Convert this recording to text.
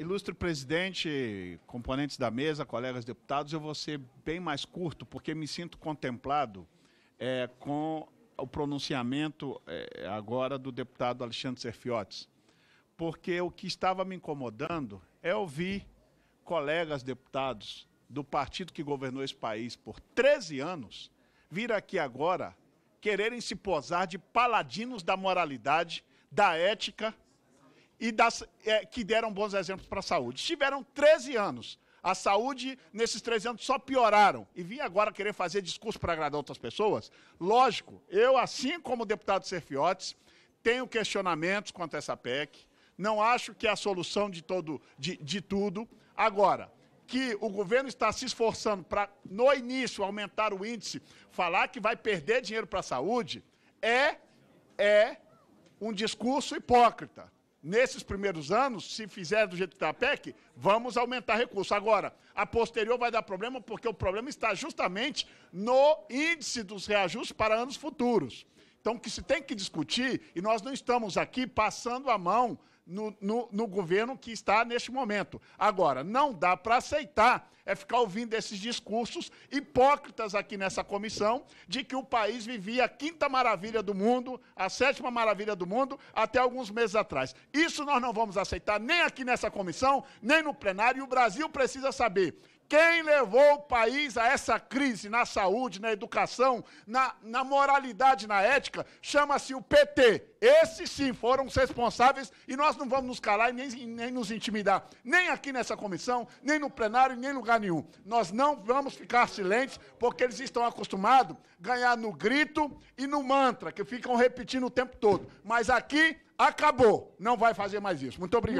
ilustre presidente, componentes da mesa, colegas deputados, eu vou ser bem mais curto, porque me sinto contemplado é, com o pronunciamento é, agora do deputado Alexandre Serfiotes. Porque o que estava me incomodando é ouvir colegas deputados do partido que governou esse país por 13 anos vir aqui agora quererem se posar de paladinos da moralidade, da ética e das, é, que deram bons exemplos para a saúde. Tiveram 13 anos. A saúde, nesses 13 anos, só pioraram. E vim agora querer fazer discurso para agradar outras pessoas? Lógico, eu, assim como o deputado Serfiotes, tenho questionamentos quanto a essa PEC. Não acho que é a solução de, todo, de, de tudo. Agora, que o governo está se esforçando para, no início, aumentar o índice, falar que vai perder dinheiro para a saúde, é, é um discurso hipócrita nesses primeiros anos, se fizer do jeito que está a PEC, vamos aumentar recursos. Agora, a posterior vai dar problema, porque o problema está justamente no índice dos reajustes para anos futuros. Então, que se tem que discutir, e nós não estamos aqui passando a mão no, no, no governo que está neste momento. Agora, não dá para aceitar é ficar ouvindo esses discursos hipócritas aqui nessa comissão de que o país vivia a quinta maravilha do mundo, a sétima maravilha do mundo, até alguns meses atrás. Isso nós não vamos aceitar nem aqui nessa comissão, nem no plenário, e o Brasil precisa saber quem levou o país a essa crise na saúde, na educação, na, na moralidade, na ética, chama-se o PT. Esses sim foram os responsáveis e nós não vamos nos calar e nem, nem nos intimidar, nem aqui nessa comissão, nem no plenário, nem em lugar nenhum. Nós não vamos ficar silentes porque eles estão acostumados a ganhar no grito e no mantra, que ficam repetindo o tempo todo. Mas aqui acabou, não vai fazer mais isso. Muito obrigado.